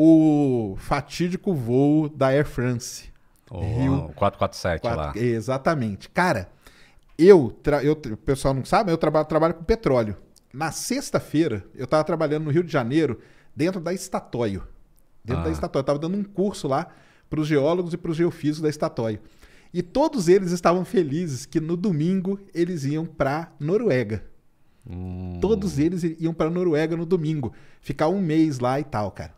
o fatídico voo da Air France. Oh, Rio 447 4, lá. Exatamente. Cara, eu, eu, o pessoal não sabe, eu trabalho, trabalho com petróleo. Na sexta-feira, eu estava trabalhando no Rio de Janeiro, dentro da Estatóio. Dentro ah. da Estatóio. Eu estava dando um curso lá para os geólogos e para os geofísicos da Estatóio. E todos eles estavam felizes que no domingo eles iam para Noruega. Hum. Todos eles iam para Noruega no domingo, ficar um mês lá e tal, cara.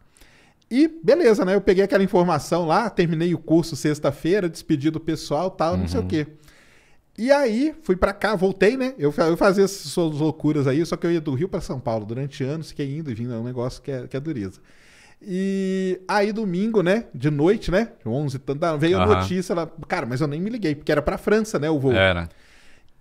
E beleza, né? Eu peguei aquela informação lá, terminei o curso sexta-feira, despedi do pessoal, tal, uhum. não sei o uhum. quê. E aí, fui para cá, voltei, né? Eu, eu fazia essas loucuras aí, só que eu ia do Rio para São Paulo durante anos, fiquei indo e vindo, é um negócio que é, que é dureza. E aí, domingo, né? De noite, né? 11 tanto, veio a notícia lá. Cara, mas eu nem me liguei, porque era pra França, né? O voo. Era.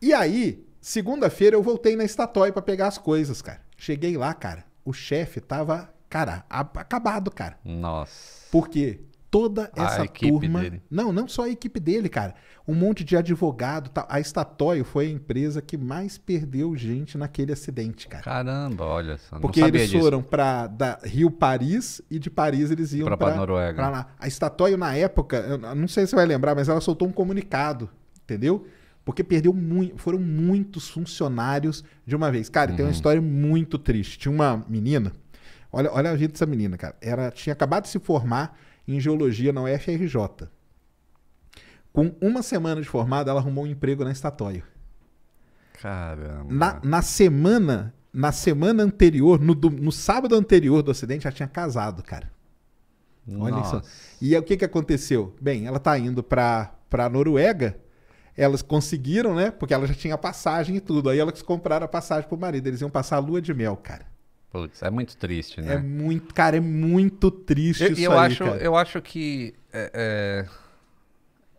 E aí, segunda-feira, eu voltei na Estatoy para pegar as coisas, cara. Cheguei lá, cara. O chefe tava cara, acabado, cara. Nossa. Porque toda essa a equipe turma. Dele. Não, não só a equipe dele, cara. Um monte de advogado. Tá... A Statoil foi a empresa que mais perdeu gente naquele acidente, cara. Caramba, olha só. Porque eles foram para Rio Paris e de Paris eles iam para Noruega. Pra lá. A Statoil, na época, não sei se você vai lembrar, mas ela soltou um comunicado, entendeu? Porque perdeu muito, foram muitos funcionários de uma vez. Cara, uhum. tem uma uhum. história muito triste. Tinha uma menina Olha, olha a vida dessa menina, cara. Ela tinha acabado de se formar em geologia na UFRJ. Com uma semana de formada, ela arrumou um emprego na Estatória. Caramba. Na, na semana, na semana anterior, no, no sábado anterior do acidente, ela tinha casado, cara. Olha Nossa. isso. E o que, que aconteceu? Bem, ela tá indo pra, pra Noruega, elas conseguiram, né? Porque ela já tinha passagem e tudo. Aí elas compraram a passagem pro marido. Eles iam passar a lua de mel, cara. Putz, é muito triste, né? É muito, cara, é muito triste eu, isso eu aí, acho, cara. Eu acho que é,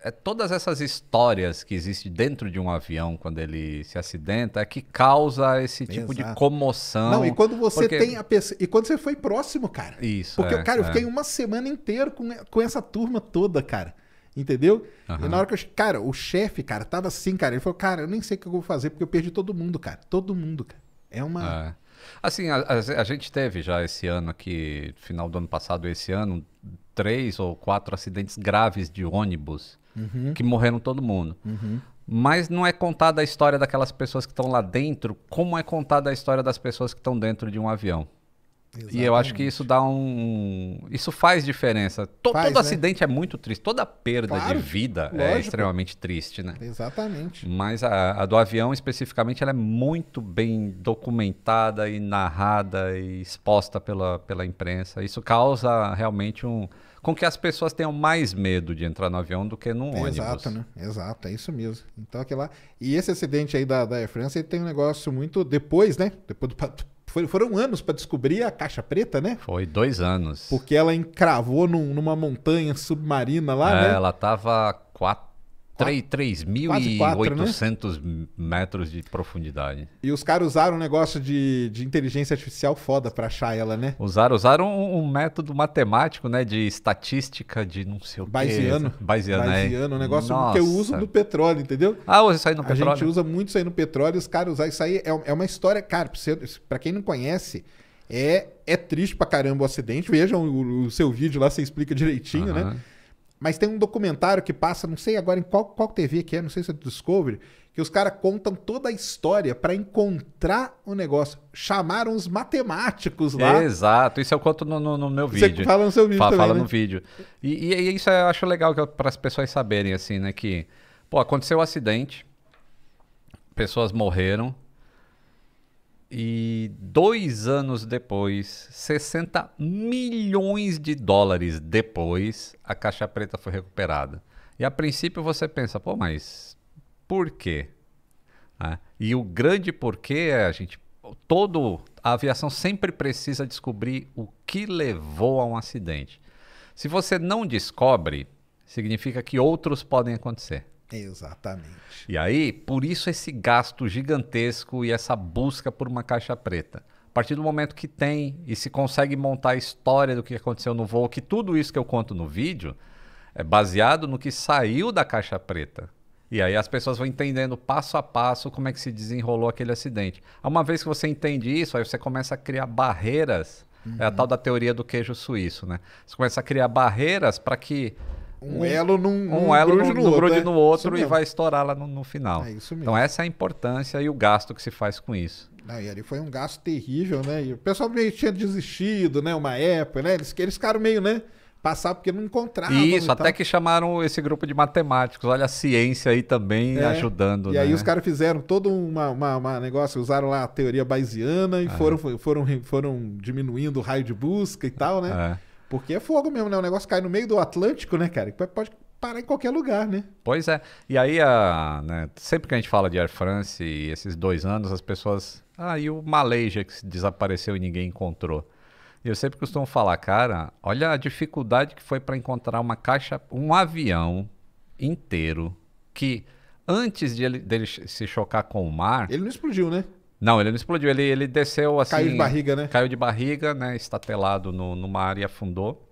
é, é, todas essas histórias que existem dentro de um avião quando ele se acidenta é que causa esse tipo de comoção. Não, e quando você porque... tem a pessoa, e quando você foi próximo, cara. Isso. Porque, é, cara, eu fiquei é. uma semana inteira com, com essa turma toda, cara. Entendeu? Uhum. E na hora que eu. Cara, o chefe, cara, tava assim, cara. Ele falou, cara, eu nem sei o que eu vou fazer porque eu perdi todo mundo, cara. Todo mundo, cara. É uma. É. Assim, a, a, a, gente teve já esse ano aqui, final do ano passado, esse ano, três ou quatro acidentes graves de ônibus uhum. que morreram todo mundo. Uhum. Mas não é contada a história daquelas pessoas que estão lá dentro, como é contada a história das pessoas que estão dentro de um avião. Exatamente. E eu acho que isso dá um. Isso faz diferença. faz, todo né? acidente é muito triste. Toda perda claro, de vida é lógico. é extremamente triste, né? Exatamente. Mas a, a, do avião, especificamente, ela é muito bem documentada e narrada e exposta pela, pela imprensa. Isso causa realmente um. com que as pessoas tenham mais medo de entrar no avião do que num ônibus. Exato, né? Exato, é isso mesmo. Então, aquela. E esse acidente aí da, da Air France, ele tem um negócio muito. Depois, né? Depois do foram anos para descobrir a caixa preta, né? Foi dois anos. Porque ela encravou num, numa montanha submarina lá, é, né? Ela tava quatro 3.800 né? metros de profundidade. E os caras usaram um negócio de, de inteligência artificial foda para achar ela, né? Usaram, usaram um, um, método matemático, né? De estatística de não sei o que. Bayesiano. Baiziano. Bayesiano é. um negócio Nossa. que eu uso no petróleo, entendeu? Ah, você sai no petróleo? A gente usa muito isso aí no petróleo. Os caras usam isso aí. É, é uma história, cara, para quem não conhece... É, é triste pra caramba o acidente. Vejam o, o seu vídeo lá, você explica direitinho, uhum. né? Mas tem um documentário que passa, não sei agora em qual, qual TV que é, não sei se é do Discovery, que os caras contam toda a história para encontrar o negócio. Chamaram os matemáticos lá. Exato, isso eu conto no, no, no meu vídeo. Você fala no seu vídeo Fala, também, fala né? no vídeo. E, e, isso eu acho legal para as pessoas saberem, assim, né? Que, pô, aconteceu um acidente, pessoas morreram, e dois anos depois, 60 milhões de dólares depois, a caixa preta foi recuperada. E a princípio você pensa, pô, mas por quê? Né? e o grande porquê é a gente. Todo, a aviação sempre precisa descobrir o que levou a um acidente. Se você não descobre, significa que outros podem acontecer. Exatamente. E aí, por isso esse gasto gigantesco e essa busca por uma caixa preta. A partir do momento que tem e se consegue montar a história do que aconteceu no voo, que tudo isso que eu conto no vídeo é baseado no que saiu da caixa preta. E aí as pessoas vão entendendo passo a passo como é que se desenrolou aquele acidente. Uma vez que você entende isso, aí você começa a criar barreiras. Uhum. É a uhum. tal da teoria do queijo suíço, né? Você começa a criar barreiras para que um, elo num, um elo grude no, né? no, outro, grude no outro e vai estourar lá no, no final. É isso então, mesmo. Então essa é a importância e o gasto que se faz com isso. Não, e ali foi um gasto terrível, né? E o pessoal meio tinha desistido, né? Uma época, né? Eles, eles ficaram meio, né? Passar porque não encontraram. Isso, até que chamaram esse grupo de matemáticos. Olha a ciência aí também é, ajudando. E né? aí os caras fizeram todo uma, uma, uma, negócio, usaram lá a teoria bayesiana e foram, foram, foram diminuindo o raio de busca e tal, né? É. Porque é fogo mesmo, né? O negócio cai no meio do Atlântico, né, cara? Pode parar em qualquer lugar, né? Pois é. E aí, a, né, sempre que a gente fala de Air France e esses dois anos, as pessoas. Ah, e o Malaysia que desapareceu e ninguém encontrou. E eu sempre costumo falar, cara, olha a dificuldade que foi para encontrar uma caixa, um avião inteiro que antes de ele, dele se chocar com o mar. Ele não explodiu, né? Não, ele não explodiu. Ele, ele desceu assim. Caiu de barriga, né? Caiu de barriga, né? Estatelado no, no mar e afundou.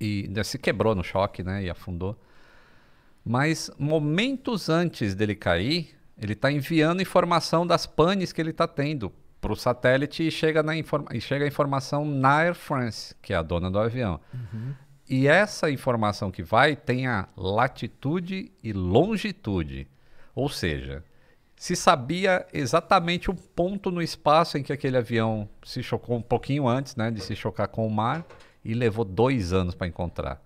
E se quebrou no choque, né? E afundou. Mas momentos antes dele cair, ele está enviando informação das panes que ele está tendo para o satélite e chega, na informa e chega a informação na Air France, que é a dona do avião. Uhum. E essa informação que vai tem a latitude e longitude. Ou seja, se sabia exatamente o ponto no espaço em que aquele avião se chocou um pouquinho antes né, de se chocar com o mar e levou dois anos para encontrar.